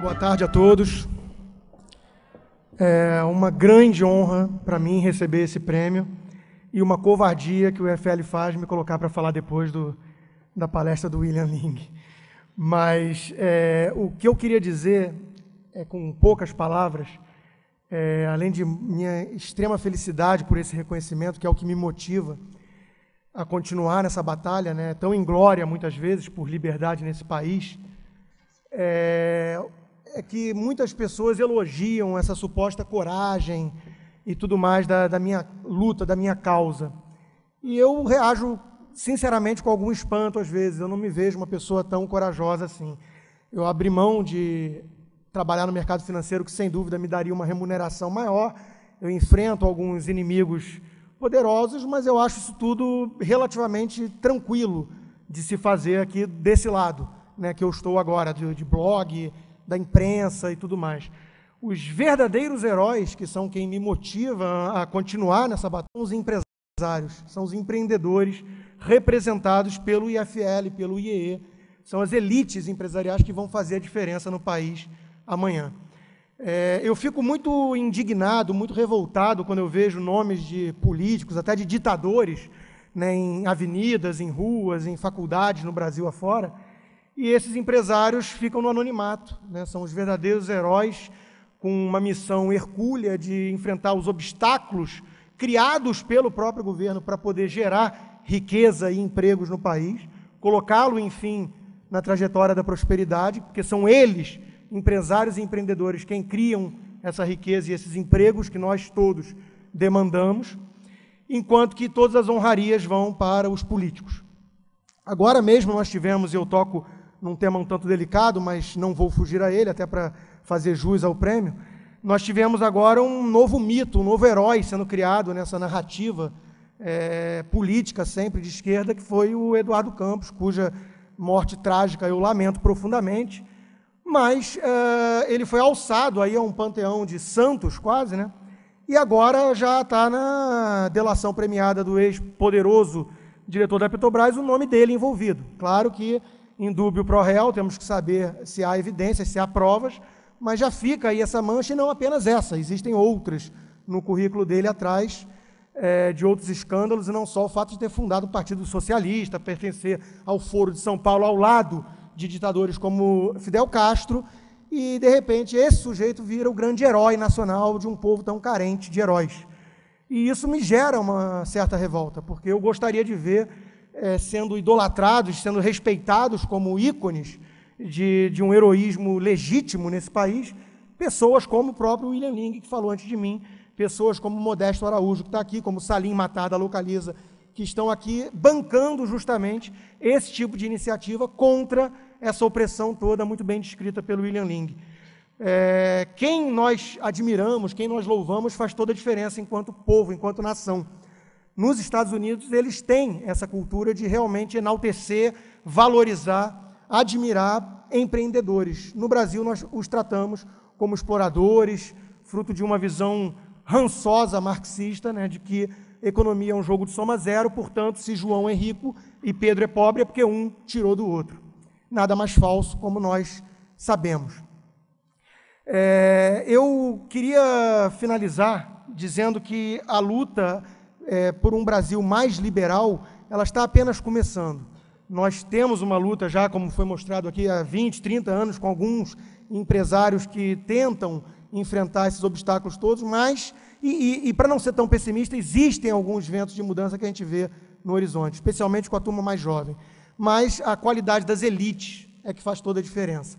Boa tarde a todos. É uma grande honra para mim receber esse prêmio e uma covardia que o UFL faz me colocar para falar depois do, da palestra do William Ling. Mas é, o que eu queria dizer, é, com poucas palavras, é, além de minha extrema felicidade por esse reconhecimento, que é o que me motiva a continuar nessa batalha, né, tão inglória muitas vezes por liberdade nesse país, é, é que muitas pessoas elogiam essa suposta coragem e tudo mais da, da minha luta, da minha causa. E eu reajo, sinceramente, com algum espanto às vezes. Eu não me vejo uma pessoa tão corajosa assim. Eu abri mão de trabalhar no mercado financeiro, que sem dúvida me daria uma remuneração maior. Eu enfrento alguns inimigos poderosos, mas eu acho isso tudo relativamente tranquilo de se fazer aqui desse lado, né, que eu estou agora, de, de blog da imprensa e tudo mais. Os verdadeiros heróis, que são quem me motiva a continuar nessa batalha, são os empresários, são os empreendedores representados pelo IFL, pelo IEE, são as elites empresariais que vão fazer a diferença no país amanhã. É, eu fico muito indignado, muito revoltado quando eu vejo nomes de políticos, até de ditadores, né, em avenidas, em ruas, em faculdades no Brasil afora, e esses empresários ficam no anonimato, né? são os verdadeiros heróis com uma missão hercúlea de enfrentar os obstáculos criados pelo próprio governo para poder gerar riqueza e empregos no país, colocá-lo, enfim, na trajetória da prosperidade, porque são eles, empresários e empreendedores, quem criam essa riqueza e esses empregos que nós todos demandamos, enquanto que todas as honrarias vão para os políticos. Agora mesmo nós tivemos, eu toco num tema um tanto delicado, mas não vou fugir a ele, até para fazer jus ao prêmio. Nós tivemos agora um novo mito, um novo herói sendo criado nessa narrativa é, política sempre de esquerda, que foi o Eduardo Campos, cuja morte trágica eu lamento profundamente, mas é, ele foi alçado aí a um panteão de santos, quase, né? E agora já está na delação premiada do ex-poderoso diretor da Petrobras o nome dele envolvido. Claro que indúbio pro réu, temos que saber se há evidências, se há provas, mas já fica aí essa mancha e não apenas essa, existem outras no currículo dele atrás é, de outros escândalos e não só o fato de ter fundado o Partido Socialista, pertencer ao Foro de São Paulo ao lado de ditadores como Fidel Castro e de repente esse sujeito vira o grande herói nacional de um povo tão carente de heróis. E isso me gera uma certa revolta, porque eu gostaria de ver é, sendo idolatrados, sendo respeitados como ícones de, de um heroísmo legítimo nesse país, pessoas como o próprio William Ling, que falou antes de mim, pessoas como Modesto Araújo, que está aqui, como Salim Matada, Localiza, que estão aqui bancando justamente esse tipo de iniciativa contra essa opressão toda, muito bem descrita pelo William Ling. É, quem nós admiramos, quem nós louvamos, faz toda a diferença enquanto povo, enquanto nação nos Estados Unidos eles têm essa cultura de realmente enaltecer, valorizar, admirar empreendedores. No Brasil nós os tratamos como exploradores, fruto de uma visão rançosa marxista, né, de que economia é um jogo de soma zero, portanto, se João é rico e Pedro é pobre é porque um tirou do outro. Nada mais falso, como nós sabemos. É, eu queria finalizar dizendo que a luta é, por um Brasil mais liberal, ela está apenas começando. Nós temos uma luta já, como foi mostrado aqui, há 20, 30 anos, com alguns empresários que tentam enfrentar esses obstáculos todos, mas, e, e, e para não ser tão pessimista, existem alguns ventos de mudança que a gente vê no horizonte, especialmente com a turma mais jovem. Mas a qualidade das elites é que faz toda a diferença.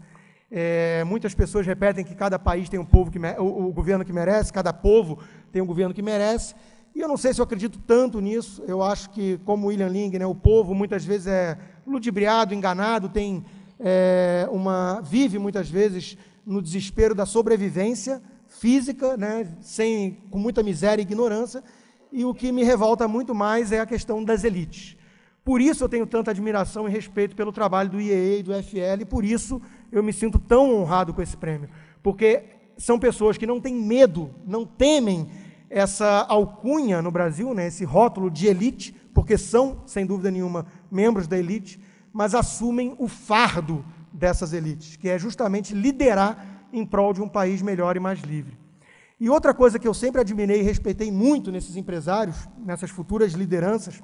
É, muitas pessoas repetem que cada país tem um povo que o, o governo que merece, cada povo tem um governo que merece. E eu não sei se eu acredito tanto nisso, eu acho que, como William Ling, né, o povo muitas vezes é ludibriado, enganado, tem é, uma vive muitas vezes no desespero da sobrevivência física, né, sem, com muita miséria e ignorância, e o que me revolta muito mais é a questão das elites. Por isso eu tenho tanta admiração e respeito pelo trabalho do IEA e do FL, e por isso eu me sinto tão honrado com esse prêmio, porque são pessoas que não têm medo, não temem essa alcunha no Brasil, né, esse rótulo de elite, porque são, sem dúvida nenhuma, membros da elite, mas assumem o fardo dessas elites, que é justamente liderar em prol de um país melhor e mais livre. E outra coisa que eu sempre admirei e respeitei muito nesses empresários, nessas futuras lideranças,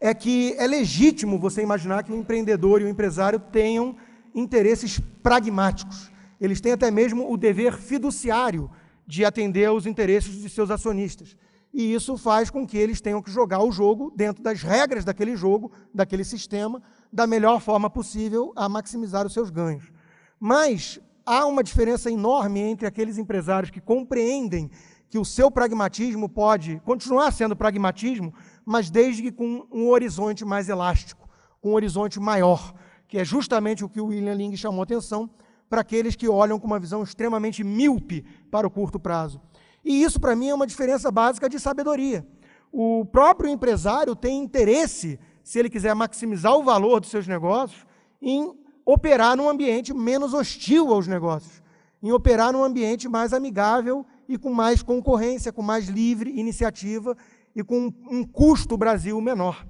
é que é legítimo você imaginar que o empreendedor e o empresário tenham interesses pragmáticos. Eles têm até mesmo o dever fiduciário de atender aos interesses de seus acionistas. E isso faz com que eles tenham que jogar o jogo dentro das regras daquele jogo, daquele sistema, da melhor forma possível a maximizar os seus ganhos. Mas há uma diferença enorme entre aqueles empresários que compreendem que o seu pragmatismo pode continuar sendo pragmatismo, mas desde que com um horizonte mais elástico, com um horizonte maior, que é justamente o que o William Ling chamou atenção para aqueles que olham com uma visão extremamente míope para o curto prazo. E isso, para mim, é uma diferença básica de sabedoria. O próprio empresário tem interesse, se ele quiser maximizar o valor dos seus negócios, em operar num ambiente menos hostil aos negócios, em operar num ambiente mais amigável e com mais concorrência, com mais livre iniciativa e com um custo Brasil menor.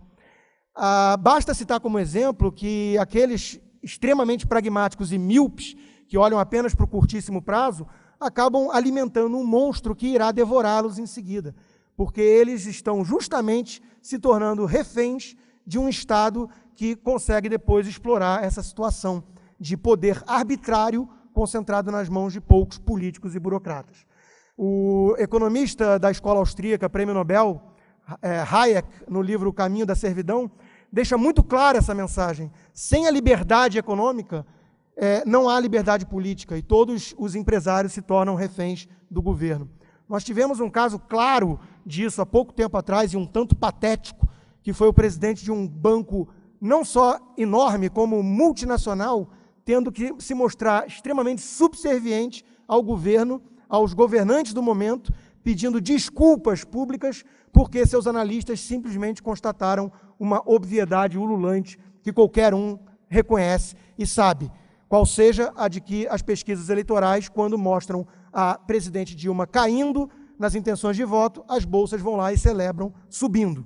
Ah, basta citar como exemplo que aqueles extremamente pragmáticos e míopes, que olham apenas para o curtíssimo prazo, acabam alimentando um monstro que irá devorá-los em seguida, porque eles estão justamente se tornando reféns de um Estado que consegue depois explorar essa situação de poder arbitrário concentrado nas mãos de poucos políticos e burocratas. O economista da escola austríaca, prêmio Nobel, eh, Hayek, no livro O Caminho da Servidão, deixa muito clara essa mensagem. Sem a liberdade econômica, é, não há liberdade política e todos os empresários se tornam reféns do governo. Nós tivemos um caso claro disso há pouco tempo atrás e um tanto patético, que foi o presidente de um banco não só enorme, como multinacional, tendo que se mostrar extremamente subserviente ao governo, aos governantes do momento pedindo desculpas públicas porque seus analistas simplesmente constataram uma obviedade ululante que qualquer um reconhece e sabe, qual seja a de que as pesquisas eleitorais, quando mostram a presidente Dilma caindo nas intenções de voto, as bolsas vão lá e celebram subindo.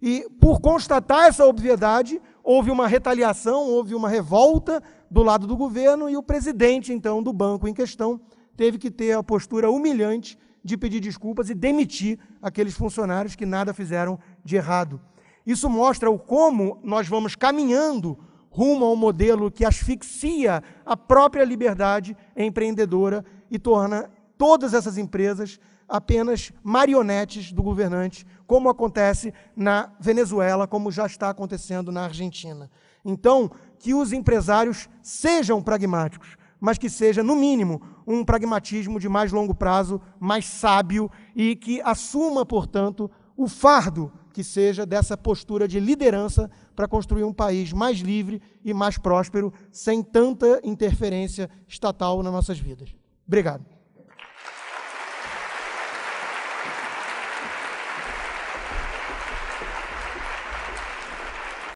E por constatar essa obviedade, houve uma retaliação, houve uma revolta do lado do governo e o presidente, então, do banco em questão, teve que ter a postura humilhante de pedir desculpas e demitir aqueles funcionários que nada fizeram de errado. Isso mostra o como nós vamos caminhando rumo ao modelo que asfixia a própria liberdade empreendedora e torna todas essas empresas apenas marionetes do governante, como acontece na Venezuela, como já está acontecendo na Argentina. Então, que os empresários sejam pragmáticos mas que seja, no mínimo, um pragmatismo de mais longo prazo, mais sábio e que assuma, portanto, o fardo que seja dessa postura de liderança para construir um país mais livre e mais próspero, sem tanta interferência estatal nas nossas vidas. Obrigado.